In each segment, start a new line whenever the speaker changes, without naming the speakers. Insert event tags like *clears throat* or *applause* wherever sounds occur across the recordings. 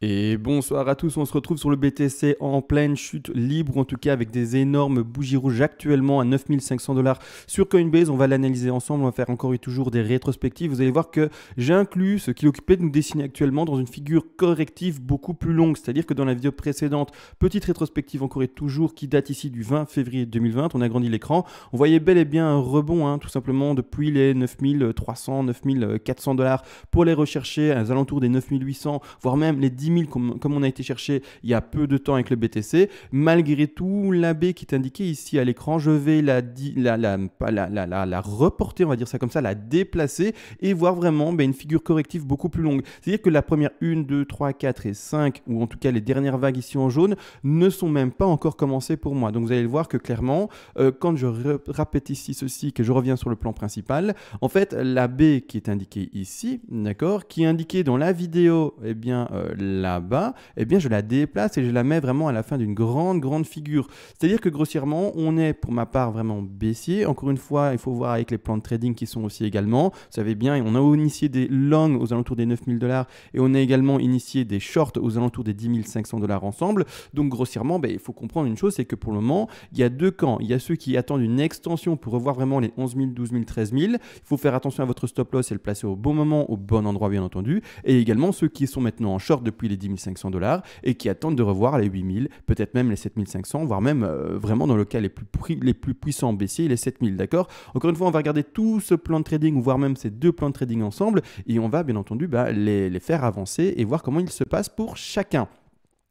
Et bonsoir à tous, on se retrouve sur le BTC en pleine chute libre, en tout cas avec des énormes bougies rouges actuellement à 9500 dollars sur Coinbase. On va l'analyser ensemble, on va faire encore et toujours des rétrospectives. Vous allez voir que j'ai inclus ce qui occupait de nous dessiner actuellement dans une figure corrective beaucoup plus longue. C'est-à-dire que dans la vidéo précédente, petite rétrospective encore et toujours qui date ici du 20 février 2020, on a grandi l'écran. On voyait bel et bien un rebond, hein, tout simplement depuis les 9300, 9400 dollars pour les rechercher, à alentours des 9800, voire même les 10 comme, on a été cherché il y a peu de temps avec le BTC. Malgré tout, la B qui est indiquée ici à l'écran, je vais la, la, la, la, reporter, on va dire ça comme ça, la déplacer et voir vraiment ben, une figure corrective beaucoup plus longue. C'est-à-dire que la première 1, 2, 3, 4 et 5, ou en tout cas les dernières vagues ici en jaune, ne sont même pas encore commencées pour moi. Donc vous allez le voir que clairement, euh, quand je répète ici ceci, que je reviens sur le plan principal, en fait, la B qui est indiquée ici, d'accord, qui est indiquée dans la vidéo, et eh bien, euh, là-bas, eh bien je la déplace et je la mets vraiment à la fin d'une grande, grande figure. C'est-à-dire que grossièrement, on est pour ma part vraiment baissier. Encore une fois, il faut voir avec les plans de trading qui sont aussi également. Vous savez bien, on a initié des longs aux alentours des 9000 dollars et on a également initié des shorts aux alentours des 10500 dollars ensemble. Donc grossièrement, ben, il faut comprendre une chose, c'est que pour le moment, il y a deux camps. Il y a ceux qui attendent une extension pour revoir vraiment les 11 000, 12 000, Il faut faire attention à votre stop loss et le placer au bon moment, au bon endroit bien entendu. Et également ceux qui sont maintenant en short depuis les 10 500 dollars et qui attendent de revoir les 8000, peut-être même les 7500, voire même euh, vraiment dans le cas les plus, les plus puissants baissiers, les 7000, d'accord Encore une fois, on va regarder tout ce plan de trading, ou voire même ces deux plans de trading ensemble, et on va bien entendu bah, les, les faire avancer et voir comment il se passe pour chacun.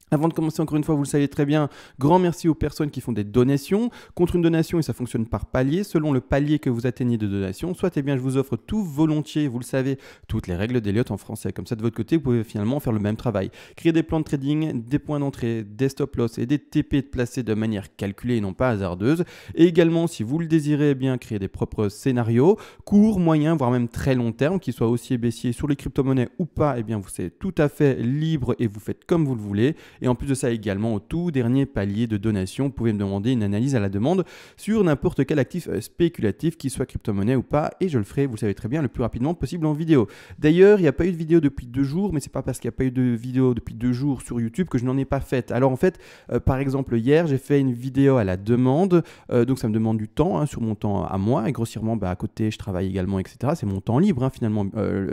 Avant de commencer, encore une fois, vous le savez très bien, grand merci aux personnes qui font des donations. Contre une donation, et ça fonctionne par palier, selon le palier que vous atteignez de donation, soit et eh bien, je vous offre tout volontiers, vous le savez, toutes les règles d'Eliott en français. Comme ça, de votre côté, vous pouvez finalement faire le même travail. Créer des plans de trading, des points d'entrée, des stop-loss et des TP placés de manière calculée et non pas hasardeuse. Et également, si vous le désirez, eh bien, créer des propres scénarios, courts, moyens, voire même très long terme, qui soient haussiers, baissiers sur les crypto-monnaies ou pas, eh bien, vous êtes tout à fait libre et vous faites comme vous le voulez. Et en plus de ça également, au tout dernier palier de donation, vous pouvez me demander une analyse à la demande sur n'importe quel actif euh, spéculatif, qu'il soit crypto-monnaie ou pas, et je le ferai, vous le savez très bien, le plus rapidement possible en vidéo. D'ailleurs, il n'y a pas eu de vidéo depuis deux jours, mais c'est pas parce qu'il n'y a pas eu de vidéo depuis deux jours sur YouTube que je n'en ai pas faite. Alors en fait, euh, par exemple, hier, j'ai fait une vidéo à la demande, euh, donc ça me demande du temps, hein, sur mon temps à moi, et grossièrement, bah, à côté, je travaille également, etc. C'est mon temps libre, hein, finalement,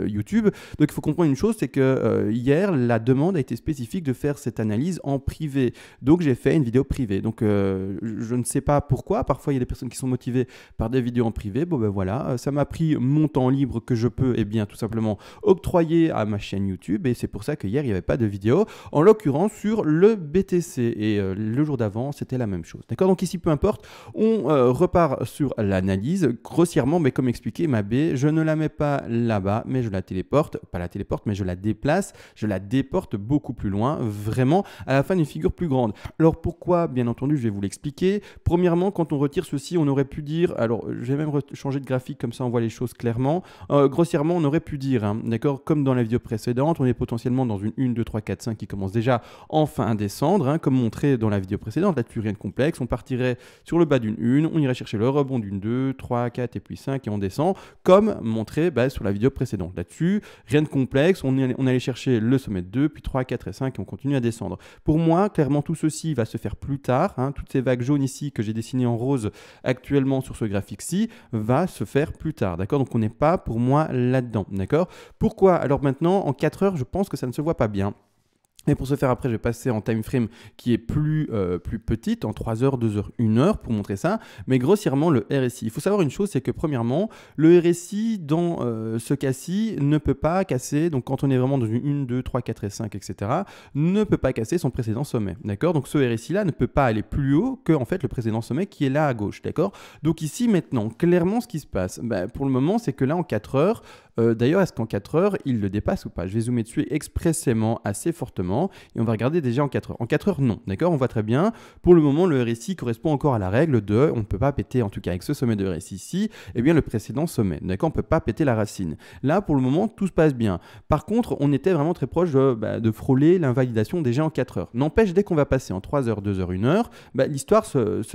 YouTube. Donc il faut comprendre une chose, c'est que hier, la demande a été spécifique de faire cette analyse en privé. Donc j'ai fait une vidéo privée. Donc euh, je ne sais pas pourquoi. Parfois il y a des personnes qui sont motivées par des vidéos en privé. Bon ben voilà, euh, ça m'a pris mon temps libre que je peux, et eh bien tout simplement octroyer à ma chaîne YouTube. Et c'est pour ça que hier il n'y avait pas de vidéo. En l'occurrence sur le BTC et euh, le jour d'avant c'était la même chose. D'accord. Donc ici peu importe, on repart sur l'analyse grossièrement, mais comme expliqué ma B, je ne la mets pas là-bas, mais je la téléporte, pas la téléporte, mais je la déplace, je la déporte beaucoup plus loin, vraiment à la fin d'une figure plus grande. Alors pourquoi Bien entendu, je vais vous l'expliquer. Premièrement, quand on retire ceci, on aurait pu dire, alors j'ai même changé de graphique, comme ça on voit les choses clairement. Euh, grossièrement, on aurait pu dire, hein, d'accord, comme dans la vidéo précédente, on est potentiellement dans une 1, 2, 3, 4, 5 qui commence déjà enfin à descendre hein, comme montré dans la vidéo précédente, là-dessus rien de complexe. On partirait sur le bas d'une 1, on irait chercher le rebond d'une 2, 3, 4 et puis 5 et on descend, comme montré bah, sur la vidéo précédente. Là-dessus, rien de complexe, on, on allait chercher le sommet de 2, puis 3, 4 et 5 et on continue à descendre. Pour moi, clairement, tout ceci va se faire plus tard. Hein. toutes ces vagues jaunes ici que j'ai dessinées en rose actuellement sur ce graphique-ci va se faire plus tard. D'accord Donc on n'est pas pour moi là-dedans. D'accord Pourquoi Alors maintenant, en 4 heures, je pense que ça ne se voit pas bien. Et pour ce faire, après, je vais passer en time frame qui est plus, euh, plus petite, en 3 heures, 2 heures, 1 heure pour montrer ça, mais grossièrement le RSI. Il faut savoir une chose, c'est que premièrement, le RSI dans euh, ce cas-ci ne peut pas casser, donc quand on est vraiment dans une 1, 2, 3, 4 et 5, etc., ne peut pas casser son précédent sommet. D'accord Donc ce RSI-là ne peut pas aller plus haut que en fait le précédent sommet qui est là à gauche. D'accord Donc ici maintenant, clairement ce qui se passe, ben, pour le moment, c'est que là en 4 heures, euh, d'ailleurs, est-ce qu'en 4 heures, il le dépasse ou pas Je vais zoomer dessus expressément assez fortement et on va regarder déjà en 4 heures. En 4 heures, non, d'accord On voit très bien. Pour le moment, le RSI correspond encore à la règle de on ne peut pas péter, en tout cas avec ce sommet de RSI ici, eh bien le précédent sommet, d'accord On ne peut pas péter la racine. Là, pour le moment, tout se passe bien. Par contre, on était vraiment très proche de, bah, frôler l'invalidation déjà en 4 heures. N'empêche, dès qu'on va passer en 3 heures, 2 heures, 1 heure, bah, l'histoire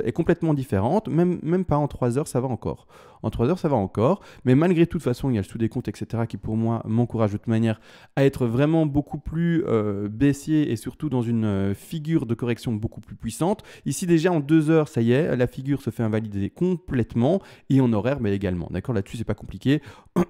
est complètement différente, même, même pas en 3 heures, ça va encore. En 3 heures, ça va encore. Mais malgré tout, de toute façon, il y a le sous-décompte, etc., qui pour moi m'encourage de toute manière à être vraiment beaucoup plus euh, baissier et surtout dans une euh, figure de correction beaucoup plus puissante. Ici, déjà en 2 heures, ça y est, la figure se fait invalider complètement et en horaire, mais également. D'accord Là-dessus, c'est pas compliqué. *clears throat*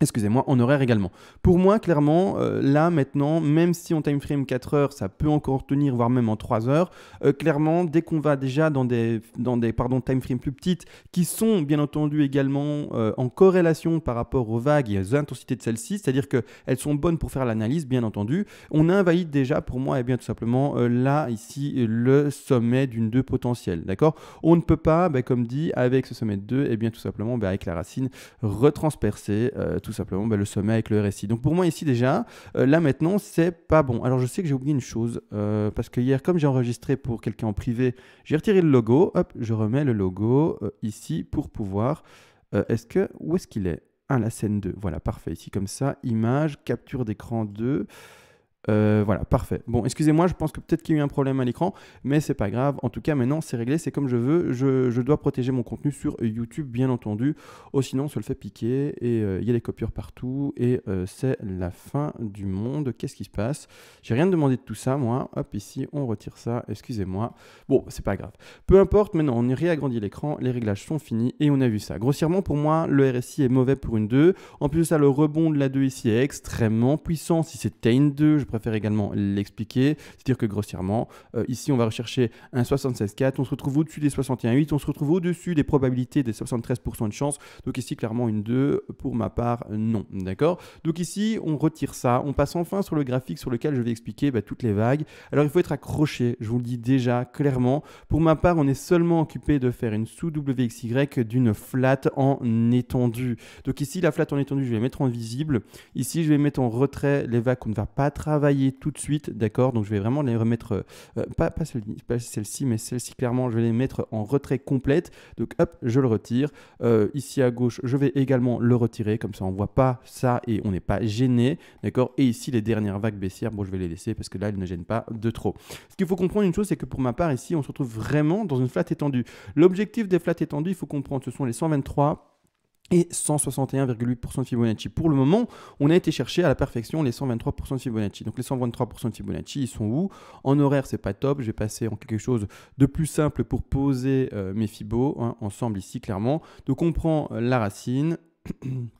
Excusez-moi, en horaire également. Pour moi, clairement, euh, là maintenant, même si on time frame 4 heures, ça peut encore tenir, voire même en 3 heures, euh, clairement, dès qu'on va déjà dans des, dans des pardon, time frames plus petites, qui sont bien entendu également euh, en corrélation par rapport aux vagues et aux intensités de celles-ci, c'est-à-dire qu'elles sont bonnes pour faire l'analyse, bien entendu, on invalide déjà pour moi, et eh bien tout simplement, là, ici, le sommet d'une 2 potentielle. D'accord On ne peut pas, ben, comme dit, avec ce sommet de 2, et eh bien tout simplement, ben, avec la racine, retranspercer tout simplement ben, le sommet avec le RSI. Donc pour moi ici déjà, euh, là maintenant, c'est pas bon. Alors je sais que j'ai oublié une chose, euh, parce que hier, comme j'ai enregistré pour quelqu'un en privé, j'ai retiré le logo, hop, je remets le logo euh, ici pour pouvoir... est-ce que... Où est-ce qu'il est, Ah, la scène 2, voilà, parfait. Ici comme ça, image, capture d'écran 2. Euh, voilà, parfait. Bon, excusez-moi, je pense que peut-être qu'il y a eu un problème à l'écran, mais c'est pas grave. En tout cas, maintenant, c'est réglé, c'est comme je veux. Je, dois protéger mon contenu sur YouTube, bien entendu. Oh, sinon, on se le fait piquer et euh, il y a des copieurs partout et euh, c'est la fin du monde. Qu'est-ce qui se passe J'ai rien demandé de tout ça, moi. Hop, ici, on retire ça. Excusez-moi. Bon, c'est pas grave. Peu importe, maintenant, on y réagrandit l'écran, les réglages sont finis et on a vu ça. Grossièrement, pour moi, le RSI est mauvais pour une 2. En plus de ça, le rebond de la 2 ici est extrêmement puissant. Si c'était une 2, je faire également l'expliquer. C'est-à-dire que grossièrement, euh, ici, on va rechercher un 76,4, on se retrouve au-dessus des 61,8, on se retrouve au-dessus des probabilités des 73% de chance. Donc ici, clairement, une 2, pour ma part, non. D'accord Donc ici, on retire ça, on passe enfin sur le graphique sur lequel je vais expliquer bah, toutes les vagues. Alors, il faut être accroché, je vous le dis déjà clairement. Pour ma part, on est seulement occupé de faire une sous-WXY d'une flat en étendue. Donc ici, la flat en étendue, je vais mettre en visible. Ici, je vais mettre en retrait les vagues qu'on ne va pas travailler travailler tout de suite, d'accord Donc je vais vraiment les remettre, euh, euh, pas, pas, celle-ci, mais celle-ci clairement, je vais les mettre en retrait complète. Donc hop, je le retire. Euh, ici à gauche, je vais également le retirer, comme ça on voit pas ça et on n'est pas gêné, d'accord Et ici, les dernières vagues baissières, bon, je vais les laisser parce que là, elles ne gênent pas de trop. Ce qu'il faut comprendre une chose, c'est que pour ma part, ici, on se retrouve vraiment dans une flat étendue. L'objectif des flats étendues, il faut comprendre, ce sont les 123 et 161,8% de Fibonacci. Pour le moment, on a été chercher à la perfection les 123% de Fibonacci. Donc les 123% de Fibonacci, ils sont où En horaire, c'est pas top. Je vais passer en quelque chose de plus simple pour poser euh, mes fibos hein, ensemble ici clairement. Donc on prend euh, la racine. *clears throat*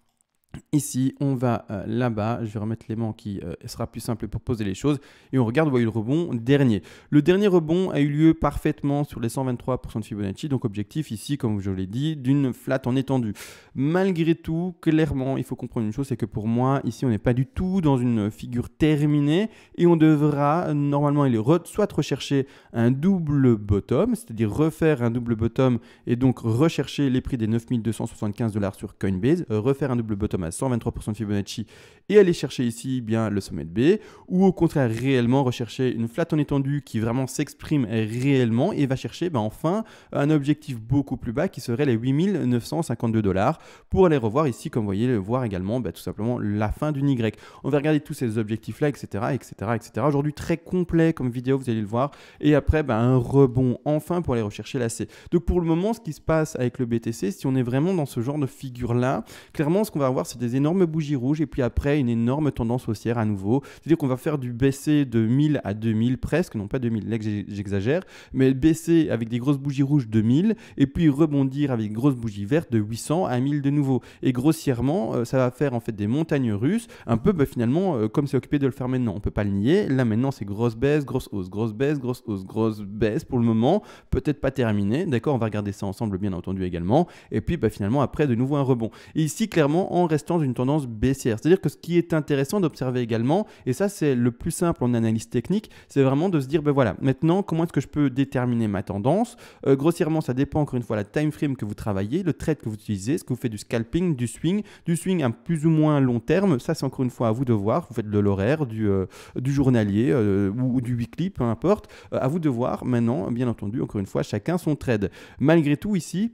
Ici, on va euh, là-bas, je vais remettre l'aimant qui euh, sera plus simple pour poser les choses, et on regarde où a eu le rebond dernier. Le dernier rebond a eu lieu parfaitement sur les 123% de Fibonacci, donc objectif ici, comme je l'ai dit, d'une flat en étendue. Malgré tout, clairement, il faut comprendre une chose, c'est que pour moi, ici, on n'est pas du tout dans une figure terminée, et on devra normalement aller soit rechercher un double bottom, c'est-à-dire refaire un double bottom, et donc rechercher les prix des 9275 dollars sur Coinbase, refaire un double bottom à 123% de Fibonacci et aller chercher ici eh bien le sommet de B, ou au contraire réellement rechercher une flat en étendue qui vraiment s'exprime réellement et va chercher ben, enfin un objectif beaucoup plus bas qui serait les 8952 dollars pour aller revoir ici, comme vous voyez, le voir également ben, tout simplement la fin d'une Y. On va regarder tous ces objectifs-là, etc., etc., etc. Aujourd'hui très complet comme vidéo, vous allez le voir, et après ben, un rebond enfin pour aller rechercher la C. Donc pour le moment, ce qui se passe avec le BTC, si on est vraiment dans ce genre de figure-là, clairement ce qu'on va avoir c'est des énormes bougies rouges et puis après une énorme tendance haussière à nouveau. C'est-à-dire qu'on va faire du baisser de 1000 à 2000 presque, non pas 2000, j'exagère, mais baisser avec des grosses bougies rouges de 1000 et puis rebondir avec des grosses bougies vertes de 800 à 1000 de nouveau. Et grossièrement, euh, ça va faire en fait des montagnes russes, un peu bah, finalement euh, comme c'est occupé de le faire maintenant. On peut pas le nier. Là maintenant, c'est grosse baisse, grosse hausse, grosse baisse, grosse hausse, grosse baisse pour le moment. Peut-être pas terminé. D'accord, on va regarder ça ensemble bien entendu également. Et puis bah, finalement, après, de nouveau un rebond. ici, clairement, en d'une tendance baissière. C'est-à-dire que ce qui est intéressant d'observer également, et ça c'est le plus simple en analyse technique, c'est vraiment de se dire, ben voilà, maintenant comment est-ce que je peux déterminer ma tendance euh, Grossièrement, ça dépend encore une fois la time frame que vous travaillez, le trade que vous utilisez, ce que vous faites du scalping, du swing, du swing à plus ou moins long terme, ça c'est encore une fois à vous de voir, vous faites de l'horaire, du, euh, du journalier ou, euh, ou, du weekly, peu importe, à vous de voir maintenant, bien entendu, encore une fois, chacun son trade. Malgré tout, ici,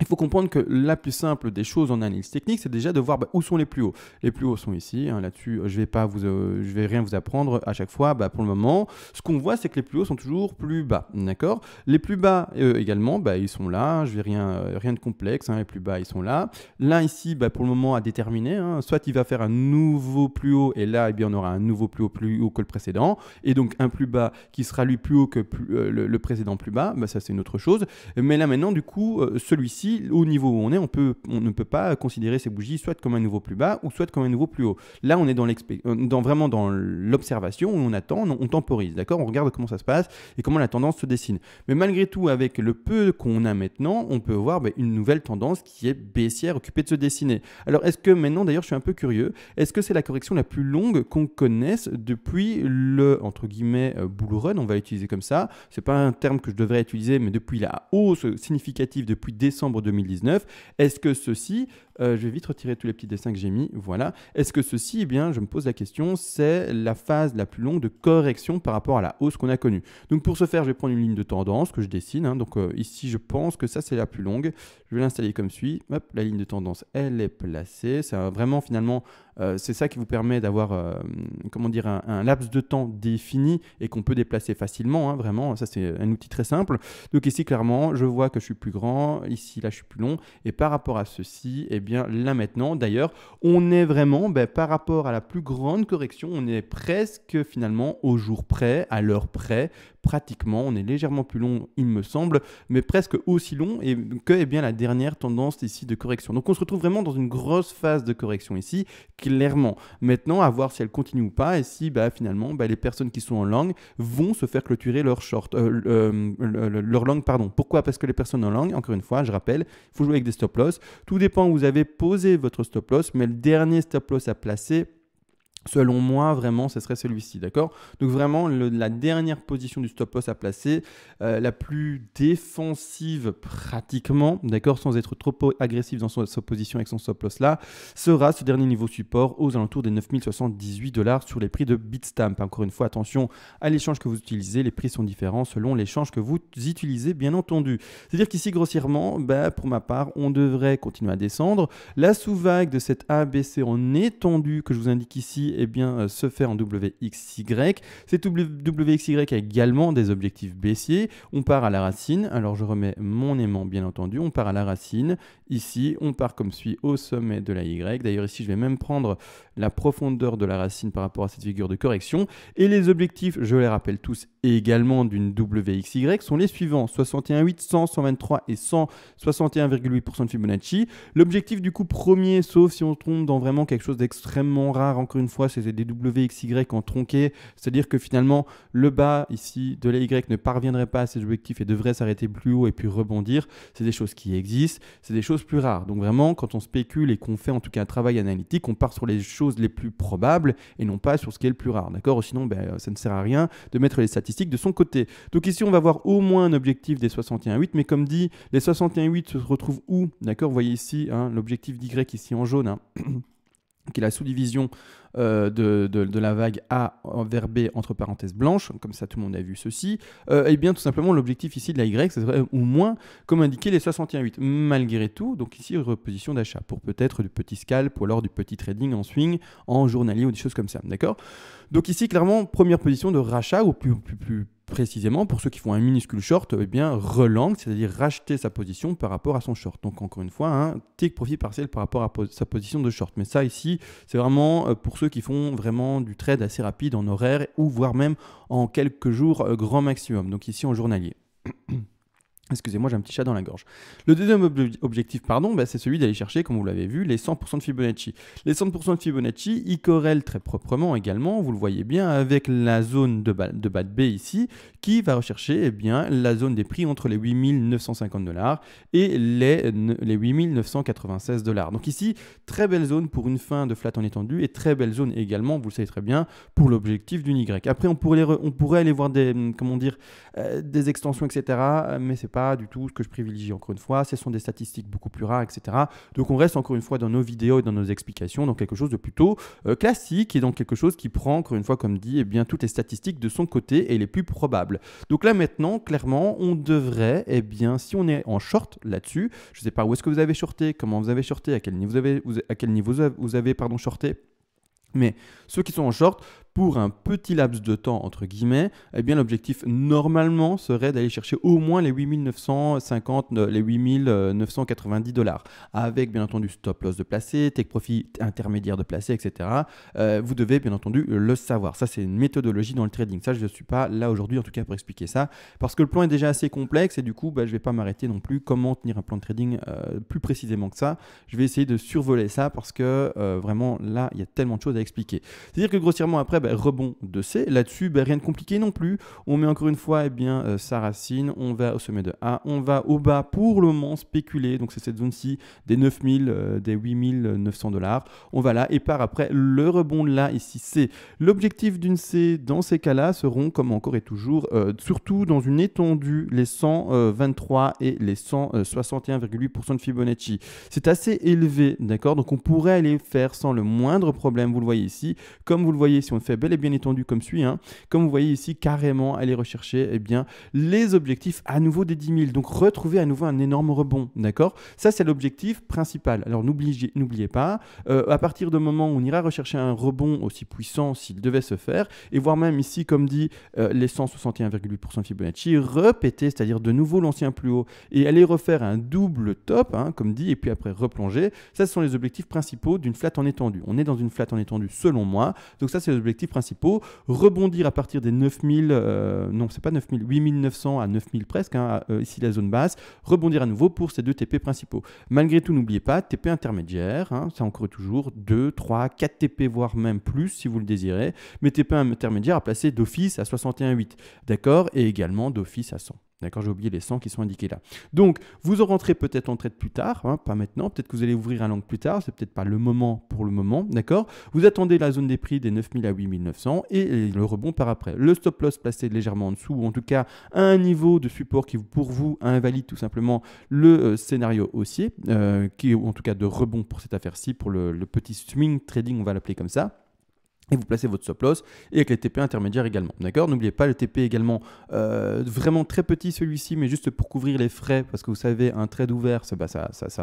il faut comprendre que la plus simple des choses en analyse technique, c'est déjà de voir bah, où sont les plus hauts. Les plus hauts sont ici. Hein, là-dessus, je vais pas vous, euh, vais rien vous apprendre à chaque fois. Bah, pour le moment, ce qu'on voit, c'est que les plus hauts sont toujours plus bas, d'accord Les plus bas euh, également, bah, ils sont là. Je vais rien, euh, rien de complexe. Hein, les plus bas, ils sont là. Là ici, pour le moment, à déterminer. Hein, soit il va faire un nouveau plus haut, et là, eh bien, on aura un nouveau plus haut plus haut que le précédent, et donc un plus bas qui sera lui plus haut que le, le, précédent plus bas. ça, c'est une autre chose. Mais là maintenant, du coup, celui-ci au niveau où on est, on, peut, ne peut pas considérer ces bougies soit comme un nouveau plus bas ou soit comme un nouveau plus haut. Là, on est dans, euh, dans vraiment dans l'observation où on attend, on, temporise, d'accord On regarde comment ça se passe et comment la tendance se dessine. Mais malgré tout, avec le peu qu'on a maintenant, on peut voir bah, une nouvelle tendance qui est baissière, occupée de se dessiner. Alors, est-ce que maintenant, d'ailleurs, je suis un peu curieux, est-ce que c'est la correction la plus longue qu'on connaisse depuis le, entre guillemets, euh, bull run, on va l'utiliser comme ça C'est pas un terme que je devrais utiliser, mais depuis la hausse significative depuis décembre 2019. Est-ce que ceci, euh, je vais vite retirer tous les petits dessins que j'ai mis, voilà. Est-ce que ceci, eh bien, je me pose la question, c'est la phase la plus longue de correction par rapport à la hausse qu'on a connue. Donc pour ce faire, je vais prendre une ligne de tendance que je dessine. Hein. donc euh, ici, je pense que ça, c'est la plus longue je vais l'installer comme suit. Hop, la ligne de tendance, elle est placée. C'est vraiment finalement, euh, c'est ça qui vous permet d'avoir, euh, comment dire, un, laps de temps défini et qu'on peut déplacer facilement. Hein, vraiment, ça c'est un outil très simple. Donc ici, clairement, je vois que je suis plus grand. Ici, là, je suis plus long. Et par rapport à ceci, eh bien, là maintenant, d'ailleurs, on est vraiment, ben, par rapport à la plus grande correction, on est presque finalement au jour près, à l'heure près pratiquement. On est légèrement plus long, il me semble, mais presque aussi long et que eh bien, la dernière tendance ici de correction. Donc on se retrouve vraiment dans une grosse phase de correction ici, clairement. Maintenant, à voir si elle continue ou pas et si bah, finalement bah, les personnes qui sont en langue vont se faire clôturer leur short, euh, euh, leur langue, pardon. Pourquoi Parce que les personnes en langue, encore une fois, je rappelle, il faut jouer avec des stop loss. Tout dépend où vous avez posé votre stop loss, mais le dernier stop loss à placer Selon moi, vraiment, ce serait celui-ci, d'accord Donc vraiment, la dernière position du stop loss à placer, euh, la plus défensive pratiquement, d'accord, sans être trop agressif dans son, sa position avec son stop loss là, sera ce dernier niveau support aux alentours des 9078 dollars sur les prix de Bitstamp. Encore une fois, attention à l'échange que vous utilisez, les prix sont différents selon l'échange que vous utilisez, bien entendu. C'est-à-dire qu'ici, grossièrement, ben pour ma part, on devrait continuer à descendre. La sous-vague de cette ABC en étendue que je vous indique ici eh bien, euh, se faire en WXY. Cet WXY a également des objectifs baissiers. On part à la racine. Alors je remets mon aimant bien entendu. On part à la racine. Ici, on part comme suit au sommet de la Y. D'ailleurs ici, je vais même prendre la profondeur de la racine par rapport à cette figure de correction. Et les objectifs, je les rappelle tous également d'une WXY, sont les suivants 61,8, 100, 123 et 161,8% de Fibonacci. L'objectif du coup premier, sauf si on tombe dans vraiment quelque chose d'extrêmement rare, encore une fois, c'est des WXY en tronqué, c'est-à-dire que finalement le bas ici de la Y ne parviendrait pas à ces objectifs et devrait s'arrêter plus haut et puis rebondir. C'est des choses qui existent, c'est des choses plus rares. Donc vraiment, quand on spécule et qu'on fait en tout cas un travail analytique, on part sur les choses les plus probables et non pas sur ce qui est le plus rare. D'accord Sinon, ben, euh, ça ne sert à rien de mettre les statistiques de son côté. Donc ici, on va voir au moins un objectif des 61,8, mais comme dit, les 61,8 se retrouvent où D'accord Vous voyez ici hein, l'objectif d'Y ici en jaune. Hein, *clears throat* qui est la sous-division euh, de, de, la vague A vers B entre parenthèses blanches, comme ça tout le monde a vu ceci, et euh, eh bien tout simplement l'objectif ici de la Y, c'est au euh, moins comme indiqué les 61,8. Malgré tout, donc ici reposition d'achat pour peut-être du petit scalp ou alors du petit trading en swing, en journalier ou des choses comme ça, d'accord Donc ici clairement première position de rachat ou plus, plus, plus précisément pour ceux qui font un minuscule short, et eh bien relangue, c'est-à-dire racheter sa position par rapport à son short. Donc encore une fois, un take profit partiel par rapport à sa position de short. Mais ça ici, c'est vraiment euh, pour ceux qui font vraiment du trade assez rapide en horaire ou voire même en quelques jours euh, grand maximum. Donc ici en journalier. *clears throat* Excusez-moi, j'ai un petit chat dans la gorge. Le deuxième objectif, pardon, bah, c'est celui d'aller chercher, comme vous l'avez vu, les 100% de Fibonacci. Les 100% de Fibonacci, ils corrèlent très proprement également, vous le voyez bien, avec la zone de bas, de bas B ici, qui va rechercher eh bien, la zone des prix entre les 8950 dollars et les, les 8996 dollars. Donc ici, très belle zone pour une fin de flat en étendue et très belle zone également, vous le savez très bien, pour l'objectif d'une Y. Après, on pourrait, aller voir des, hum, comment dire, euh, des extensions, etc., mais c'est pas du tout ce que je privilégie encore une fois. Ce sont des statistiques beaucoup plus rares, etc. Donc on reste encore une fois dans nos vidéos et dans nos explications, dans quelque chose de plutôt euh, classique et dans quelque chose qui prend encore une fois, comme dit, et eh bien, toutes les statistiques de son côté et les plus probables. Donc là maintenant, clairement, on devrait, et eh bien, si on est en short là-dessus, je ne sais pas où est-ce que vous avez shorté, comment vous avez shorté, à quel niveau vous avez, vous, à quel niveau vous avez pardon, shorté. Mais ceux qui sont en short, pour un petit laps de temps, entre guillemets, eh bien l'objectif normalement serait d'aller chercher au moins les 8950, euh, les 8990 dollars, avec bien entendu stop loss de placé, take profit intermédiaire de placé, etc. Euh, vous devez bien entendu le savoir. Ça, c'est une méthodologie dans le trading. Ça, je ne suis pas là aujourd'hui, en tout cas, pour expliquer ça, parce que le plan est déjà assez complexe et du coup, bah, je ne vais pas m'arrêter non plus comment tenir un plan de trading euh, plus précisément que ça. Je vais essayer de survoler ça parce que vraiment, là, il y a tellement de choses à expliquer. C'est-à-dire que grossièrement, après, bah, rebond de C. Là-dessus, ben, rien de compliqué non plus. On met encore une fois et eh bien, euh, sa racine, on va au sommet de A, on va au bas pour le moment spéculer, donc c'est cette zone-ci des 9000, euh, des 8900 dollars. On va là et par après le rebond de là, ici c'est L'objectif d'une C dans ces cas-là seront, comme encore et toujours, euh, surtout dans une étendue, les 123 et les 161,8% de Fibonacci. C'est assez élevé, d'accord Donc on pourrait aller faire sans le moindre problème, vous le voyez ici. Comme vous le voyez, si on fait bel et bien étendu comme suit. Hein. Comme vous voyez ici, carrément aller rechercher et eh bien, les objectifs à nouveau des 10 000. Donc retrouver à nouveau un énorme rebond. D'accord Ça, c'est l'objectif principal. Alors n'oubliez n'oubliez pas, euh, à partir du moment où on ira rechercher un rebond aussi puissant s'il devait se faire, et voir même ici, comme dit euh, les 161,8% Fibonacci, répéter c'est-à-dire de nouveau l'ancien plus haut, et aller refaire un double top, hein, comme dit, et puis après replonger, ça, ce sont les objectifs principaux d'une flat en étendue. On est dans une flat en étendue selon moi. Donc ça, c'est l'objectif principaux, rebondir à partir des 9000, euh, non, c'est pas 9000, 8900 à 9000 presque, hein, euh, ici la zone basse, rebondir à nouveau pour ces deux TP principaux. Malgré tout, n'oubliez pas, TP intermédiaire, ça hein, encore toujours 2, 3, 4 TP, voire même plus si vous le désirez, mais TP intermédiaire à placer d'office à 61,8, d'accord, et également d'office à 100. D'accord, j'ai oublié les 100 qui sont indiqués là. Donc, vous en rentrez peut-être en trade plus tard, hein, pas maintenant, peut-être que vous allez ouvrir un long plus tard, c'est peut-être pas le moment pour le moment, d'accord Vous attendez la zone des prix des 9000 à 8900 et le rebond par après. Le stop loss placé légèrement en dessous, ou en tout cas un niveau de support qui pour vous invalide tout simplement le euh, scénario haussier, euh, qui est en tout cas de rebond pour cette affaire-ci, pour le petit swing trading, on va l'appeler comme ça et vous placez votre stop loss et avec les TP intermédiaires également. D'accord N'oubliez pas le TP également euh, vraiment très petit celui-ci, mais juste pour couvrir les frais, parce que vous savez, un trade ouvert, ça, bah,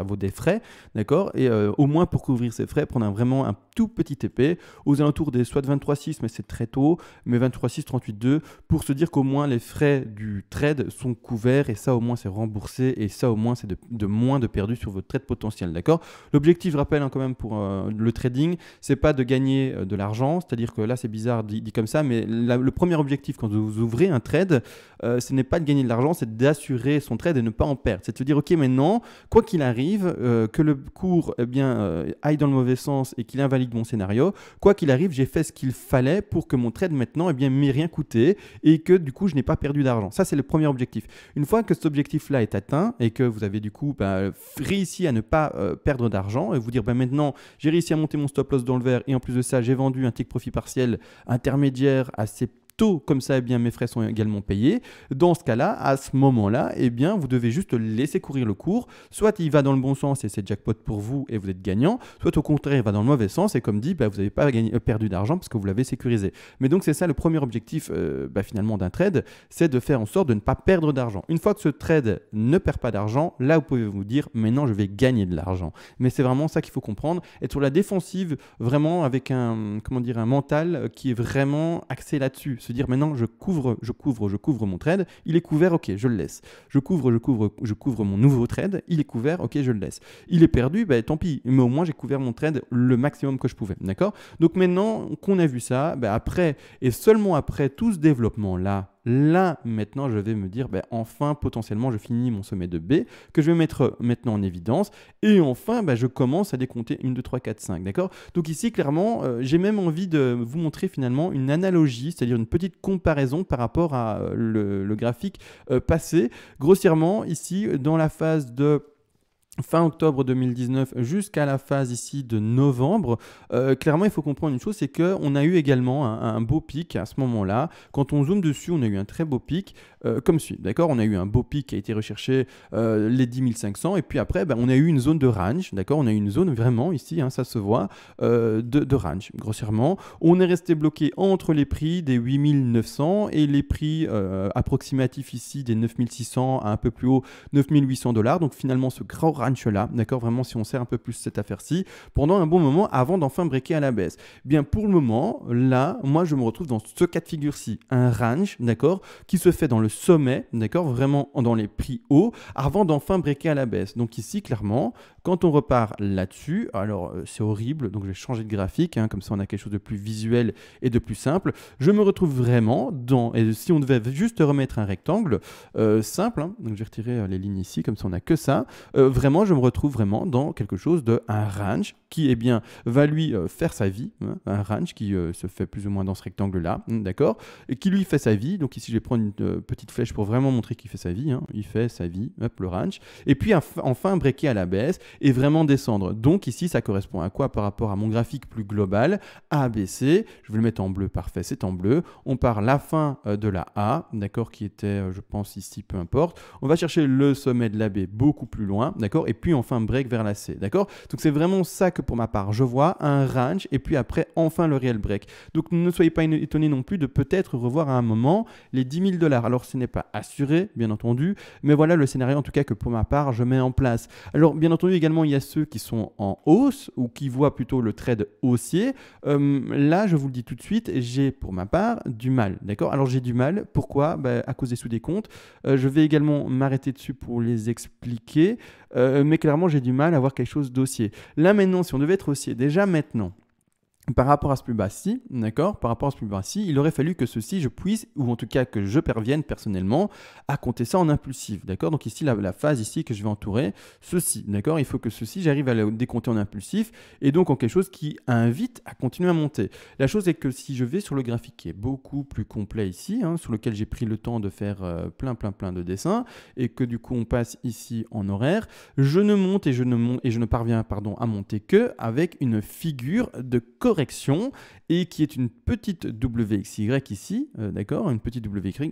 vaut des frais. D'accord Et euh, au moins pour couvrir ces frais, prendre vraiment un tout petit TP aux alentours des soit 23,6, mais c'est très tôt, mais 23,6, 38,2 pour se dire qu'au moins les frais du trade sont couverts et ça au moins c'est remboursé et ça au moins c'est de, moins de perdu sur votre trade potentiel. D'accord L'objectif, je rappelle hein, quand même pour euh, le trading, c'est pas de gagner de l'argent c'est-à-dire que là c'est bizarre dit, comme ça, mais le premier objectif quand vous ouvrez un trade, euh, ce n'est pas de gagner de l'argent, c'est d'assurer son trade et ne pas en perdre. C'est de se dire ok maintenant, quoi qu'il arrive, euh, que le cours eh bien, euh, aille dans le mauvais sens et qu'il invalide mon scénario, quoi qu'il arrive, j'ai fait ce qu'il fallait pour que mon trade maintenant eh bien, m'ait rien coûté et que du coup je n'ai pas perdu d'argent. Ça c'est le premier objectif. Une fois que cet objectif-là est atteint et que vous avez du coup bah, réussi à ne pas perdre d'argent et vous dire bah, maintenant j'ai réussi à monter mon stop loss dans le vert et en plus de ça j'ai vendu un ticket profit partiel intermédiaire à ces tôt, comme ça, et eh bien, mes frais sont également payés. Dans ce cas-là, à ce moment-là, eh bien, vous devez juste laisser courir le cours. Soit il va dans le bon sens et c'est jackpot pour vous et vous êtes gagnant, soit au contraire, il va dans le mauvais sens et comme dit, bah, vous n'avez pas euh, perdu d'argent parce que vous l'avez sécurisé. Mais donc, c'est ça le premier objectif euh, bah, finalement d'un trade, c'est de faire en sorte de ne pas perdre d'argent. Une fois que ce trade ne perd pas d'argent, là, vous pouvez vous dire, maintenant, je vais gagner de l'argent. Mais c'est vraiment ça qu'il faut comprendre. Être sur la défensive, vraiment avec un, comment dire, un mental qui est vraiment axé là-dessus se dire maintenant je couvre, je couvre, je couvre mon trade, il est couvert, ok, je le laisse. Je couvre, je couvre, je couvre mon nouveau trade, il est couvert, ok, je le laisse. Il est perdu, ben, tant pis, mais au moins j'ai couvert mon trade le maximum que je pouvais, d'accord Donc maintenant qu'on a vu ça, ben, après et seulement après tout ce développement là là maintenant je vais me dire ben, enfin potentiellement je finis mon sommet de B que je vais mettre euh, maintenant en évidence et enfin ben, je commence à décompter 1, 2, 3, 4, 5 d'accord donc ici clairement euh, j'ai même envie de vous montrer finalement une analogie c'est à dire une petite comparaison par rapport à euh, le, graphique passé grossièrement ici dans la phase de fin octobre 2019 jusqu'à la phase ici de novembre, euh, clairement il faut comprendre une chose, c'est qu'on a eu également un, beau pic à ce moment-là. Quand on zoome dessus, on a eu un très beau pic, euh, comme suit, d'accord On a eu un beau pic qui a été recherché euh, les 10 500, et puis après, ben, on a eu une zone de range, d'accord On a eu une zone vraiment ici, hein, ça se voit, de, range, grossièrement. On est resté bloqué entre les prix des 8 900 et les prix approximatifs ici des 9 600 à un peu plus haut, 9 800 dollars. Donc finalement, ce grand range là, d'accord Vraiment, si on sert un peu plus cette affaire-ci, pendant un bon moment avant d'enfin breaker à la baisse. Bien, pour le moment, là, moi, je me retrouve dans ce cas de figure-ci, un range, d'accord Qui se fait dans le sommet, d'accord Vraiment dans les prix hauts, avant d'enfin breaker à la baisse. Donc ici, clairement, quand on repart là-dessus, alors euh, c'est horrible, donc je vais changer de graphique, hein, comme ça on a quelque chose de plus visuel et de plus simple. Je me retrouve vraiment dans, et si on devait juste remettre un rectangle euh, simple, hein, donc je vais retirer euh, les lignes ici, comme ça on n'a que ça, vraiment je me retrouve vraiment dans quelque chose de un range qui eh bien va lui faire sa vie, hein, un range qui se fait plus ou moins dans ce rectangle-là, d'accord, et qui lui fait sa vie, donc ici je vais prendre une petite flèche pour vraiment montrer qu'il fait sa vie, il fait sa vie, hop, le range, et puis enfin briquet à la baisse, et vraiment descendre. Donc ici, ça correspond à quoi par rapport à mon graphique plus global ABC, je vais le mettre en bleu, parfait, c'est en bleu. On part la fin euh, de la A, d'accord, qui était, euh, je pense, ici, peu importe. On va chercher le sommet de la B beaucoup plus loin, d'accord, et puis enfin break vers la C, d'accord. Donc c'est vraiment ça que pour ma part, je vois un range et puis après enfin le réel break. Donc ne soyez pas étonnés non plus de peut-être revoir à un moment les 10 000 dollars. Alors ce n'est pas assuré, bien entendu, mais voilà le scénario en tout cas que pour ma part, je mets en place. Alors bien entendu, également, il y a ceux qui sont en hausse ou qui voient plutôt le trade haussier. Euh, là, je vous le dis tout de suite, j'ai pour ma part du mal. D'accord Alors j'ai du mal. Pourquoi bah, À cause des sous des comptes. Euh, je vais également m'arrêter dessus pour les expliquer. Euh, mais clairement, j'ai du mal à avoir quelque chose dossier Là maintenant, si on devait être haussier, déjà maintenant, par rapport à ce plus bas-ci, d'accord Par rapport à ce plus bas-ci, il aurait fallu que ceci, je puisse, ou en tout cas que je parvienne personnellement, à compter ça en impulsif, d'accord Donc ici, la, la, phase ici que je vais entourer, ceci, d'accord Il faut que ceci, j'arrive à le décompter en impulsif, et donc en quelque chose qui invite à continuer à monter. La chose est que si je vais sur le graphique qui est beaucoup plus complet ici, hein, sur lequel j'ai pris le temps de faire euh, plein, plein, plein de dessins, et que du coup on passe ici en horaire, je ne monte et je ne, monte, et je ne parviens pardon, à monter que avec une figure de corps et qui est une petite WXY ici, euh, d'accord Une petite WXY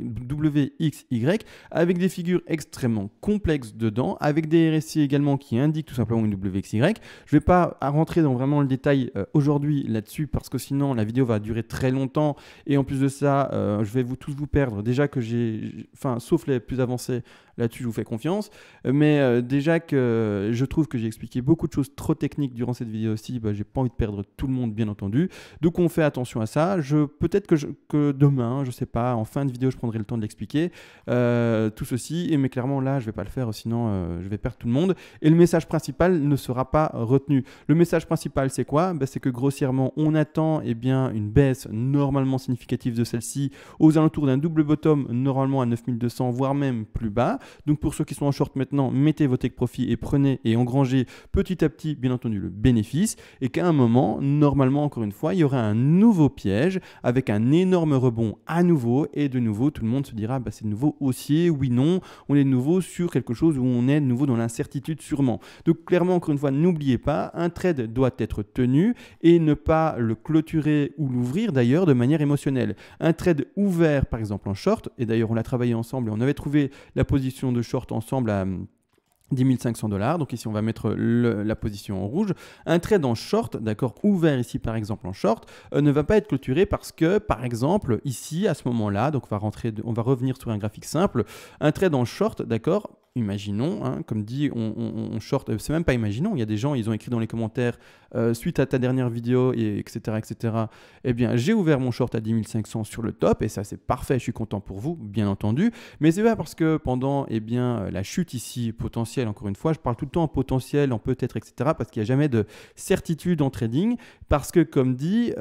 avec des figures extrêmement complexes dedans, avec des RSI également qui indiquent tout simplement une WXY. Je ne vais pas rentrer dans vraiment le détail euh, aujourd'hui là-dessus parce que sinon la vidéo va durer très longtemps et en plus de ça, euh, je vais vous tous vous perdre. Déjà que j'ai, enfin, sauf les plus avancés, là-dessus je vous fais confiance, mais déjà que je trouve que j'ai expliqué beaucoup de choses trop techniques durant cette vidéo aussi, bah, j'ai pas envie de perdre tout le monde bien entendu entendu. Donc on fait attention à ça. Je peut-être que, que demain, je sais pas, en fin de vidéo, je prendrai le temps de l'expliquer euh, tout ceci. Et mais clairement là, je vais pas le faire, sinon euh, je vais perdre tout le monde. Et le message principal ne sera pas retenu. Le message principal, c'est quoi bah, C'est que grossièrement, on attend eh bien une baisse normalement significative de celle-ci aux alentours d'un double bottom normalement à 9200 voire même plus bas. Donc pour ceux qui sont en short maintenant, mettez vos take profit et prenez et engrangez petit à petit bien entendu le bénéfice et qu'à un moment normalement encore une fois, il y aura un nouveau piège avec un énorme rebond à nouveau et de nouveau tout le monde se dira bah, c'est nouveau haussier, oui non, on est nouveau sur quelque chose où on est nouveau dans l'incertitude sûrement. Donc clairement encore une fois, n'oubliez pas, un trade doit être tenu et ne pas le clôturer ou l'ouvrir d'ailleurs de manière émotionnelle. Un trade ouvert par exemple en short, et d'ailleurs on l'a travaillé ensemble et on avait trouvé la position de short ensemble à 10 500 dollars, donc ici on va mettre la position en rouge. Un trade en short, d'accord, ouvert ici par exemple en short, euh, ne va pas être clôturé parce que par exemple ici à ce moment-là, donc on va, rentrer, on va revenir sur un graphique simple, un trade en short, d'accord, imaginons, hein, comme dit, on, short, euh, c'est même pas imaginons, il y a des gens, ils ont écrit dans les commentaires, euh, suite à ta dernière vidéo, et etc., etc., eh bien, j'ai ouvert mon short à 10 500 sur le top, et ça, c'est parfait, je suis content pour vous, bien entendu, mais c'est pas parce que pendant, eh bien, euh, la chute ici, potentielle, encore une fois, je parle tout le temps en potentiel, en peut-être, etc., parce qu'il n'y a jamais de certitude en trading, parce que, comme dit,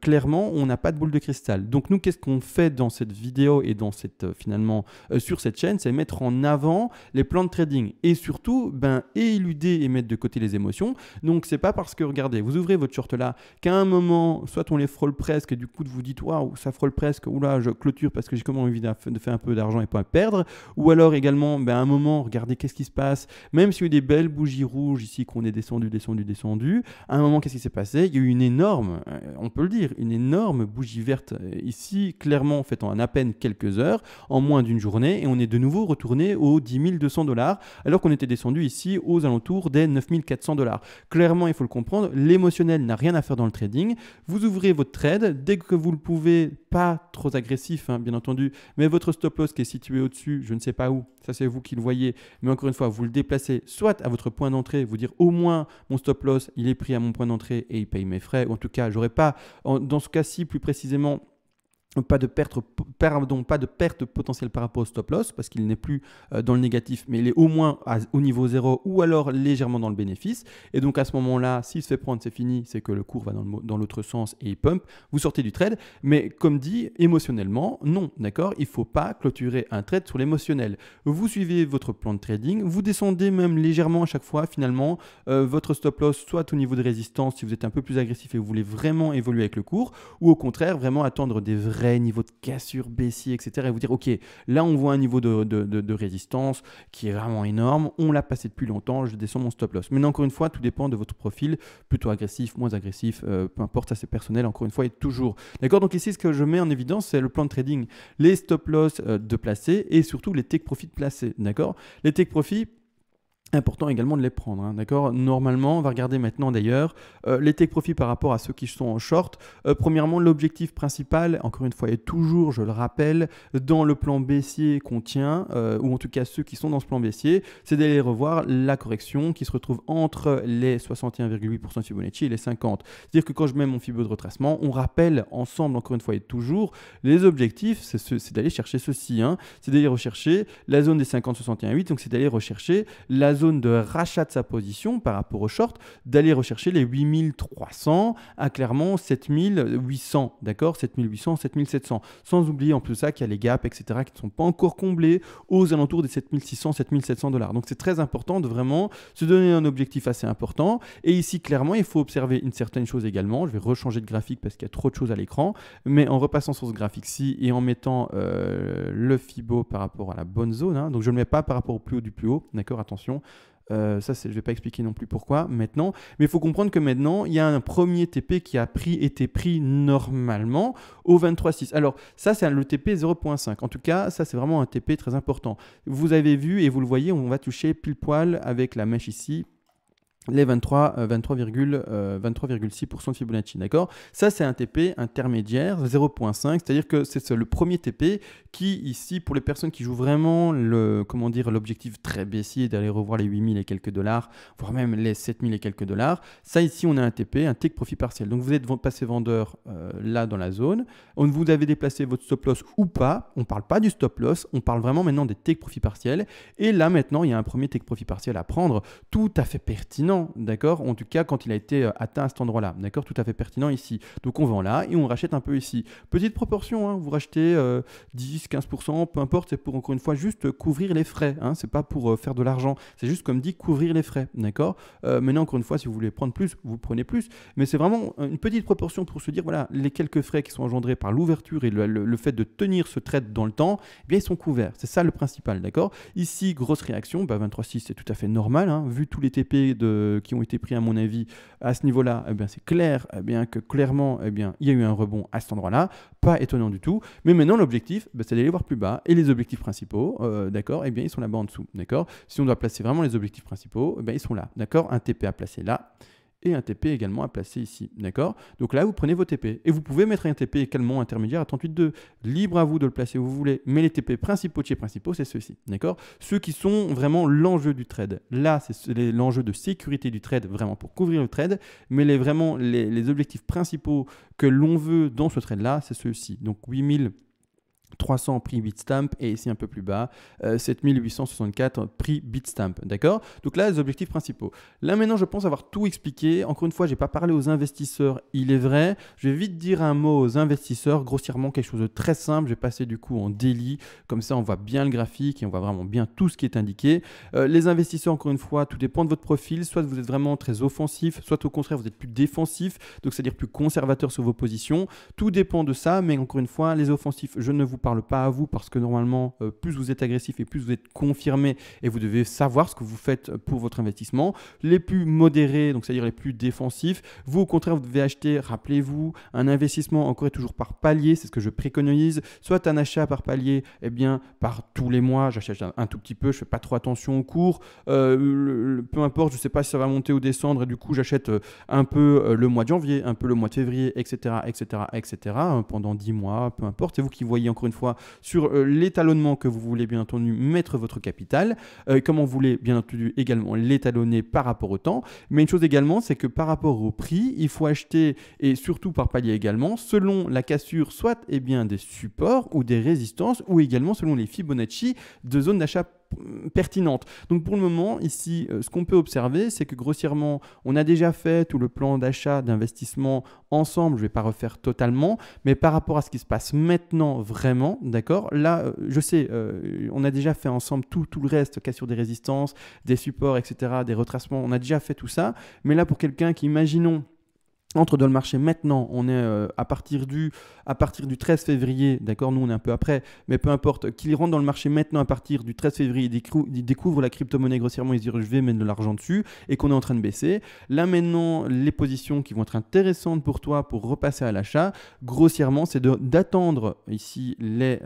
clairement, on n'a pas de boule de cristal. Donc, nous, qu'est-ce qu'on fait dans cette vidéo et dans cette, finalement, sur cette chaîne, c'est mettre en avant les plans de trading et surtout ben, éluder et mettre de côté les émotions. Donc c'est pas parce que regardez, vous ouvrez votre short là qu'à un moment, soit on les frôle presque et du coup vous dites waouh, ça frôle presque, ou là je clôture parce que j'ai comment envie de faire un peu d'argent et pas perdre, ou alors également ben, à un moment, regardez qu'est-ce qui se passe, même s'il y a eu des belles bougies rouges ici qu'on est descendu, descendu, descendu, à un moment qu'est-ce qui s'est passé Il y a eu une énorme, euh, on peut le dire, une énorme bougie verte euh, ici, clairement en fait en à peine quelques heures, en moins d'une journée, et on est de nouveau retourné aux 10 200 dollars, alors qu'on était descendu ici aux alentours des 9400 dollars. Clairement, il faut le comprendre, l'émotionnel n'a rien à faire dans le trading. Vous ouvrez votre trade dès que vous le pouvez, pas trop agressif, hein, bien entendu, mais votre stop loss qui est situé au-dessus, je ne sais pas où, ça c'est vous qui le voyez, mais encore une fois, vous le déplacez soit à votre point d'entrée, vous dire au moins mon stop loss, il est pris à mon point d'entrée et il paye mes frais, ou en tout cas, j'aurais pas, dans ce cas-ci plus précisément, pas de perte, pardon, pas de perte potentielle par rapport au stop loss parce qu'il n'est plus euh, dans le négatif mais il est au moins au niveau zéro ou alors légèrement dans le bénéfice et donc à ce moment là s'il se fait prendre c'est fini c'est que le cours va dans l'autre sens et il pump vous sortez du trade mais comme dit émotionnellement non d'accord il faut pas clôturer un trade sur l'émotionnel vous suivez votre plan de trading vous descendez même légèrement à chaque fois finalement euh, votre stop loss soit au niveau de résistance si vous êtes un peu plus agressif et vous voulez vraiment évoluer avec le cours ou au contraire vraiment attendre des vrais niveau de cassure baissier, etc. Et vous dire, ok, là on voit un niveau de, résistance qui est vraiment énorme, on l'a passé depuis longtemps, je descends mon stop loss. Mais encore une fois, tout dépend de votre profil, plutôt agressif, moins agressif, euh, peu importe, assez personnel, encore une fois, et toujours. D'accord Donc ici, ce que je mets en évidence, c'est le plan de trading, les stop loss euh, de placer et surtout les take profit placer D'accord Les take profit Important également de les prendre, hein, d'accord Normalement, on va regarder maintenant d'ailleurs euh, les tech profits par rapport à ceux qui sont en short. Euh, premièrement, l'objectif principal, encore une fois, et toujours, je le rappelle, dans le plan baissier qu'on tient, euh, ou en tout cas ceux qui sont dans ce plan baissier, c'est d'aller revoir la correction qui se retrouve entre les 61,8% Fibonacci et les 50. C'est-à-dire que quand je mets mon Fibo de retracement, on rappelle ensemble, encore une fois et toujours, les objectifs, c'est d'aller chercher ceci, hein, c'est d'aller rechercher la zone des 50-61,8, donc c'est d'aller rechercher la zone zone de rachat de sa position par rapport au short, d'aller rechercher les 8300 à hein, clairement 7800, d'accord 7800, 7700. Sans oublier en plus ça qu'il y a les gaps, etc., qui ne sont pas encore comblés aux alentours des 7600, 7700 dollars. Donc c'est très important de vraiment se donner un objectif assez important. Et ici, clairement, il faut observer une certaine chose également. Je vais rechanger de graphique parce qu'il y a trop de choses à l'écran. Mais en repassant sur ce graphique-ci et en mettant euh, le FIBO par rapport à la bonne zone, hein, donc je ne le mets pas par rapport au plus haut du plus haut, d'accord Attention, euh, ça, je ne vais pas expliquer non plus pourquoi maintenant. Mais il faut comprendre que maintenant, il y a un premier TP qui a pris, été pris normalement au 23.6. Alors, ça, c'est le TP 0.5. En tout cas, ça, c'est vraiment un TP très important. Vous avez vu et vous le voyez, on va toucher pile poil avec la mèche ici, les 23,6% 23, euh, euh de Fibonacci, d'accord Ça, c'est un TP intermédiaire, 0.5, c'est-à-dire que c'est le premier TP qui, ici, pour les personnes qui jouent vraiment le, comment dire, l'objectif très baissier d'aller revoir les 8000 et quelques dollars, voire même les 7000 et quelques dollars, ça, ici, on a un TP, un take profit partiel. Donc, vous êtes passé vendeur euh, là, dans la zone, vous avez déplacé votre stop loss ou pas, on ne parle pas du stop loss, on parle vraiment maintenant des take profit partiels, et là, maintenant, il y a un premier take profit partiel à prendre, tout à fait pertinent, d'accord En tout cas, quand il a été euh, atteint à cet endroit-là, d'accord Tout à fait pertinent ici. Donc on vend là et on rachète un peu ici. Petite proportion, hein, vous rachetez 10, euh, 15%, peu importe, c'est pour encore une fois juste couvrir les frais. Hein, c'est pas pour euh, faire de l'argent, c'est juste comme dit couvrir les frais, d'accord mais Maintenant, encore une fois, si vous voulez prendre plus, vous prenez plus, mais c'est vraiment une petite proportion pour se dire, voilà, les quelques frais qui sont engendrés par l'ouverture et le, fait de tenir ce trade dans le temps, eh bien ils sont couverts. C'est ça le principal, d'accord Ici, grosse réaction, bah, 23,6 c'est tout à fait normal, hein, vu tous les TP de euh, qui ont été pris, à mon avis, à ce niveau-là, eh bien, c'est clair eh bien, que clairement, eh bien, il y a eu un rebond à cet endroit-là. Pas étonnant du tout. Mais maintenant, l'objectif, bah, c'est d'aller voir plus bas. Et les objectifs principaux, euh, d'accord, eh bien, ils sont là-bas en dessous. D'accord Si on doit placer vraiment les objectifs principaux, eh ils sont là. D'accord Un TP à placer là et un TP également à placer ici. D'accord Donc là, vous prenez vos TP. Et vous pouvez mettre un TP également intermédiaire à 38.2. Libre à vous de le placer où vous voulez. Mais les TP principaux principaux, c'est ceux-ci. D'accord Ceux qui sont vraiment l'enjeu du trade. Là, c'est l'enjeu de sécurité du trade, vraiment pour couvrir le trade. Mais les, vraiment, les objectifs principaux que l'on veut dans ce trade-là, c'est ceux-ci. Donc 8000. 300 prix Bitstamp et ici un peu plus bas, 7864 euh, prix Bitstamp. D'accord Donc là, les objectifs principaux. Là maintenant, je pense avoir tout expliqué. Encore une fois, je n'ai pas parlé aux investisseurs, il est vrai. Je vais vite dire un mot aux investisseurs, grossièrement quelque chose de très simple. Je vais passer du coup en daily, comme ça on voit bien le graphique et on voit vraiment bien tout ce qui est indiqué. Euh, les investisseurs, encore une fois, tout dépend de votre profil. Soit vous êtes vraiment très offensif, soit au contraire vous êtes plus défensif, donc c'est-à-dire plus conservateur sur vos positions. Tout dépend de ça, mais encore une fois, les offensifs, je ne vous parle pas à vous parce que normalement, euh, plus vous êtes agressif et plus vous êtes confirmé et vous devez savoir ce que vous faites pour votre investissement. Les plus modérés, donc c'est-à-dire les plus défensifs, vous au contraire, vous devez acheter, rappelez-vous, un investissement encore et toujours par palier, c'est ce que je préconise, soit un achat par palier, et eh bien par tous les mois, j'achète un, tout petit peu, je fais pas trop attention au cours, euh, peu importe, je sais pas si ça va monter ou descendre et du coup j'achète euh, un peu le mois de janvier, un peu le mois de février, etc., etc., etc., pendant 10 mois, peu importe, c'est vous qui voyez encore une fois sur euh, l'étalonnement que vous voulez bien entendu mettre votre capital, euh, comment vous voulez bien entendu également l'étalonner par rapport au temps. Mais une chose également, c'est que par rapport au prix, il faut acheter et surtout par palier également, selon la cassure, soit et eh bien, des supports ou des résistances, ou également selon les Fibonacci de zones d'achat pertinente. Donc pour le moment, ici, euh, ce qu'on peut observer, c'est que grossièrement, on a déjà fait tout le plan d'achat, d'investissement ensemble. Je ne vais pas refaire totalement, mais par rapport à ce qui se passe maintenant vraiment, d'accord Là, euh, je sais, euh, on a déjà fait ensemble tout, tout le reste, cassure des résistances, des supports, etc., des retracements. On a déjà fait tout ça. Mais là, pour quelqu'un qui, imaginons, entre dans le marché maintenant, on est euh, à, partir du, à partir du 13 février, d'accord, nous on est un peu après, mais peu importe, qu'il rentre dans le marché maintenant à partir du 13 février, il, découvre la crypto-monnaie grossièrement, il se dit je vais mettre de l'argent dessus et qu'on est en train de baisser. Là maintenant, les positions qui vont être intéressantes pour toi pour repasser à l'achat, grossièrement, c'est d'attendre ici euh,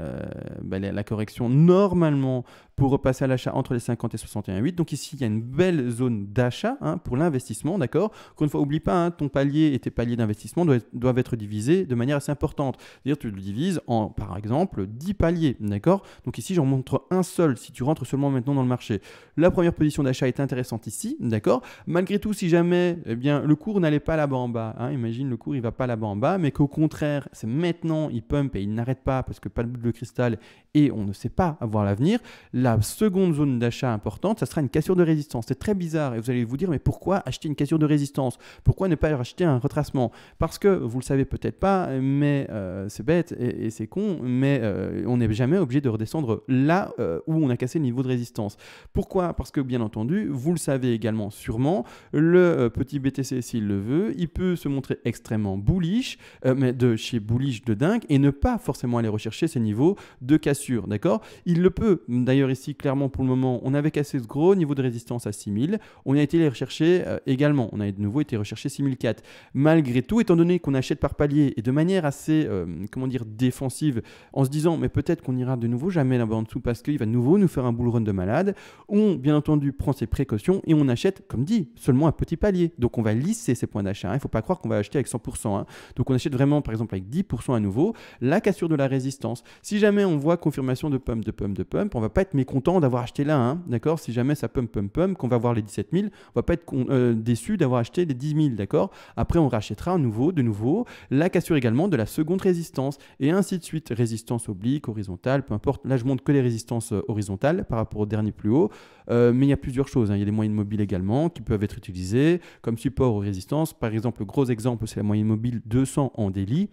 ben, la correction normalement pour repasser à l'achat entre les 50 et 61,8. Donc ici, il y a une belle zone d'achat hein, pour l'investissement, d'accord Encore une fois, oublie pas, hein, ton palier et tes paliers d'investissement doivent, être divisés de manière assez importante. C'est-à-dire, tu le divises en, par exemple, 10 paliers, d'accord Donc ici, j'en montre un seul si tu rentres seulement maintenant dans le marché. La première position d'achat est intéressante ici, d'accord Malgré tout, si jamais eh bien, le cours n'allait pas là-bas en bas, hein, imagine le cours, il va pas là-bas en bas, mais qu'au contraire, c'est maintenant, il pump et il n'arrête pas parce que pas de bout de cristal et on ne sait pas avoir l'avenir la seconde zone d'achat importante, ça sera une cassure de résistance. C'est très bizarre et vous allez vous dire mais pourquoi acheter une cassure de résistance Pourquoi ne pas acheter un retracement Parce que vous le savez peut-être pas, mais euh, c'est bête et, c'est con, mais euh, on n'est jamais obligé de redescendre là euh, où on a cassé le niveau de résistance. Pourquoi Parce que bien entendu, vous le savez également sûrement, le petit BTC s'il le veut, il peut se montrer extrêmement bullish, mais de chez bullish de dingue et ne pas forcément aller rechercher ces niveaux de cassure, d'accord Il le peut. D'ailleurs ici, clairement, pour le moment, on avait cassé ce gros niveau de résistance à 6000. On a été les rechercher euh, également. On a de nouveau été rechercher 6004. Malgré tout, étant donné qu'on achète par palier et de manière assez, euh, comment dire, défensive, en se disant, mais peut-être qu'on ira de nouveau jamais là-bas en dessous parce qu'il va de nouveau nous faire un bull run de malade, on, bien entendu, prend ses précautions et on achète, comme dit, seulement un petit palier. Donc on va lisser ses points d'achat. Il ne faut pas croire qu'on va acheter avec 100%. Hein. Donc on achète vraiment, par exemple, avec 10% à nouveau, la cassure de la résistance. Si jamais on voit confirmation de pump, de pump, de pump, on va pas être content d'avoir acheté là, hein, d'accord Si jamais ça pum pum pum qu'on va voir les 17 000, on va pas être euh, déçu d'avoir acheté les 10 000, d'accord Après, on rachètera un nouveau, de nouveau, la cassure également de la seconde résistance, et ainsi de suite. Résistance oblique, horizontale, peu importe. Là, je montre que les résistances euh, horizontales par rapport au dernier plus haut, euh, mais il y a plusieurs choses. Hein. Il y a des moyennes mobiles également qui peuvent être utilisées comme support aux résistances. Par exemple, gros exemple, c'est la moyenne mobile 200 en délit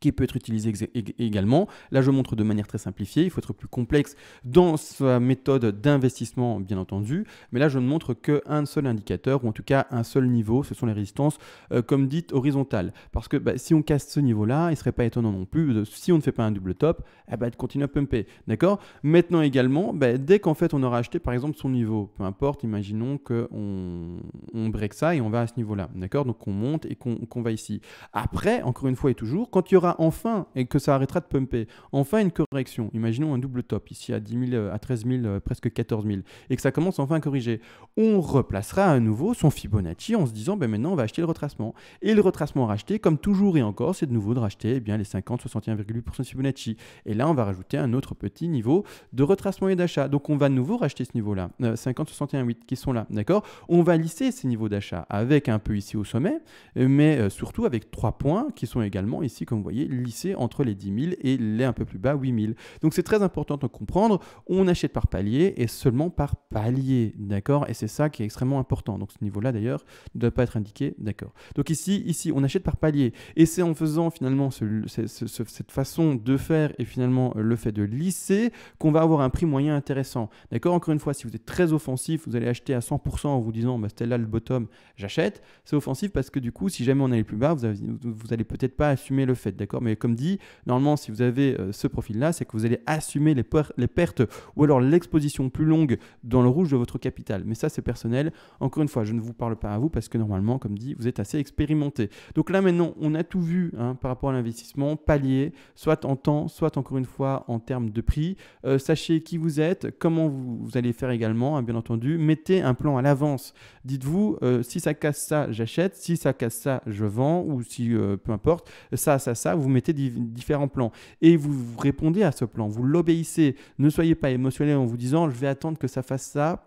qui peut être utilisé également. Là, je montre de manière très simplifiée. Il faut être plus complexe dans sa méthode d'investissement, bien entendu. Mais là, je ne montre qu'un seul indicateur, ou en tout cas un seul niveau. Ce sont les résistances, euh, comme dites, horizontales. Parce que bah, si on casse ce niveau-là, il ne serait pas étonnant non plus, si on ne fait pas un double top, eh bah, de continuer à pumper. D'accord Maintenant également, bah, dès qu'en fait, on aura acheté, par exemple, son niveau, peu importe, imaginons qu'on on break ça et on va à ce niveau-là. D'accord Donc, on monte et qu'on va ici. Après, encore une fois et toujours, quand il y aura enfin, et que ça arrêtera de pumper, enfin une correction, imaginons un double top ici à 10 000, euh, à 13 000, euh, presque 14 000, et que ça commence enfin à corriger, on replacera à nouveau son Fibonacci en se disant, ben maintenant on va acheter le retracement. Et le retracement racheté, comme toujours et encore, c'est de nouveau de racheter eh bien, les 50, 61,8% de Fibonacci. Et là, on va rajouter un autre petit niveau de retracement et d'achat. Donc on va de nouveau racheter ce niveau-là, 50, euh, 61,8 qui sont là, d'accord On va lisser ces niveaux d'achat avec un peu ici au sommet, mais surtout avec trois points qui sont également ici, comme vous voyez, lisser entre les 10 000 et les un peu plus bas 8 000. Donc c'est très important de comprendre, on achète par palier et seulement par palier, d'accord Et c'est ça qui est extrêmement important. Donc ce niveau-là d'ailleurs ne doit pas être indiqué, d'accord Donc ici, ici, on achète par palier et c'est en faisant finalement cette façon de faire et finalement le fait de lisser qu'on va avoir un prix moyen intéressant, d'accord Encore une fois, si vous êtes très offensif, vous allez acheter à 100% en vous disant, bah, c'était là le bottom, j'achète. C'est offensif parce que du coup, si jamais on allait plus bas, vous, avez, vous allez peut-être pas assumer le fait, mais comme dit, normalement, si vous avez euh, ce profil-là, c'est que vous allez assumer les, pertes ou alors l'exposition plus longue dans le rouge de votre capital. Mais ça, c'est personnel. Encore une fois, je ne vous parle pas à vous parce que normalement, comme dit, vous êtes assez expérimenté. Donc là, maintenant, on a tout vu hein, par rapport à l'investissement, palier, soit en temps, soit encore une fois en termes de prix. Euh, sachez qui vous êtes, comment vous, allez faire également, hein, bien entendu. Mettez un plan à l'avance. Dites-vous, euh, si ça casse ça, j'achète. Si ça casse ça, je vends. Ou si, peu importe, ça, ça, ça vous mettez différents plans et vous, répondez à ce plan, vous l'obéissez. Ne soyez pas émotionnel en vous disant je vais attendre que ça fasse ça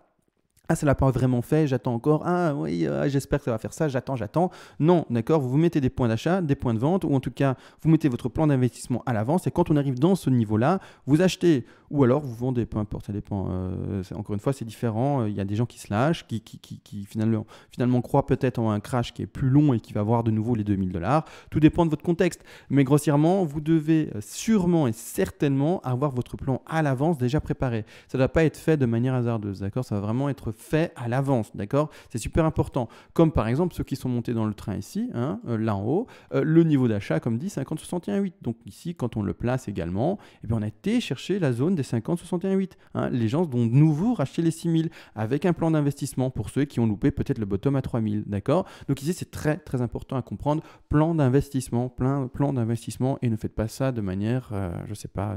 ah, ça l'a pas vraiment fait, j'attends encore. Ah, oui, euh, j'espère que ça va faire ça, j'attends, j'attends. Non, d'accord, vous vous mettez des points d'achat, des points de vente, ou en tout cas, vous mettez votre plan d'investissement à l'avance. Et quand on arrive dans ce niveau-là, vous achetez ou alors vous vendez, peu importe, ça dépend. Euh, encore une fois, c'est différent. Euh, il y a des gens qui se lâchent, qui, qui, finalement, finalement croient peut-être en un crash qui est plus long et qui va avoir de nouveau les 2000 dollars. Tout dépend de votre contexte. Mais grossièrement, vous devez sûrement et certainement avoir votre plan à l'avance déjà préparé. Ça ne doit pas être fait de manière hasardeuse, d'accord Ça va vraiment être fait à l'avance, d'accord C'est super important. Comme par exemple ceux qui sont montés dans le train ici, hein, euh, là en haut, euh, le niveau d'achat, comme dit, 50, 61, Donc ici, quand on le place également, eh bien, on a été chercher la zone des 50, 61, hein. les gens vont de nouveau racheter les 6000 avec un plan d'investissement pour ceux qui ont loupé peut-être le bottom à 3000, d'accord Donc ici, c'est très très important à comprendre. Plan d'investissement, plein plan d'investissement et ne faites pas ça de manière, je euh, je sais pas,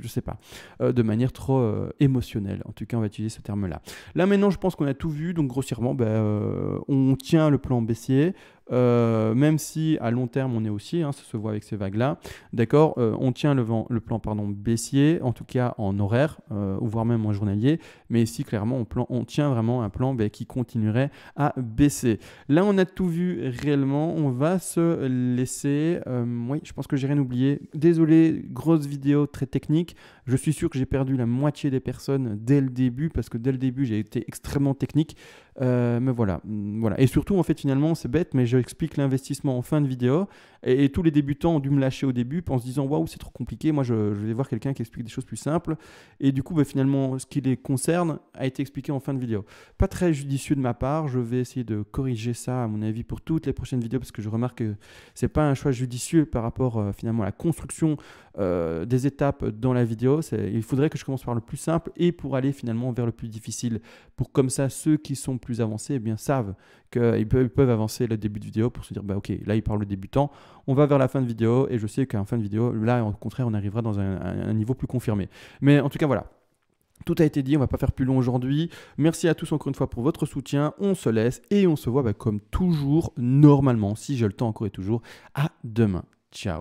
je sais pas, euh, de manière trop euh, émotionnelle. En tout cas, on va utiliser ce terme-là. Là maintenant, je pense qu'on a tout vu, donc grossièrement, ben, euh, on tient le plan baissier, euh, même si à long terme on est aussi, hein, ça se voit avec ces vagues-là, d'accord, euh, on tient le, plan baissier, en tout cas en horaire, euh, voire même en journalier, mais ici clairement on, plan, on tient vraiment un plan ben, qui continuerait à baisser. Là on a tout vu réellement, on va se laisser, oui je pense que j'ai rien oublié, désolé, grosse vidéo très technique, je suis sûr que j'ai perdu la moitié des personnes dès le début, parce que dès le début j'ai été extrêmement technique, mais voilà, voilà, et surtout en fait finalement c'est bête, mais je explique l'investissement en fin de vidéo. Et, tous les débutants ont dû me lâcher au début en se disant waouh, c'est trop compliqué. Moi, je, vais voir quelqu'un qui explique des choses plus simples. Et du coup, bah, finalement, ce qui les concerne a été expliqué en fin de vidéo. Pas très judicieux de ma part. Je vais essayer de corriger ça, à mon avis, pour toutes les prochaines vidéos parce que je remarque que c'est pas un choix judicieux par rapport euh, finalement à la construction euh, des étapes dans la vidéo. Il faudrait que je commence par le plus simple et pour aller finalement vers le plus difficile. Pour comme ça, ceux qui sont plus avancés et eh bien, savent qu'ils peuvent, peuvent avancer le début de pour se dire, bah ok, là il parle le débutant, on va vers la fin de vidéo et je sais qu'en fin de vidéo, là au contraire, on arrivera dans un, niveau plus confirmé. Mais en tout cas, voilà. Tout a été dit, on va pas faire plus long aujourd'hui. Merci à tous encore une fois pour votre soutien. On se laisse et on se voit bah, comme toujours, normalement, si j'ai le temps encore et toujours, à demain. Ciao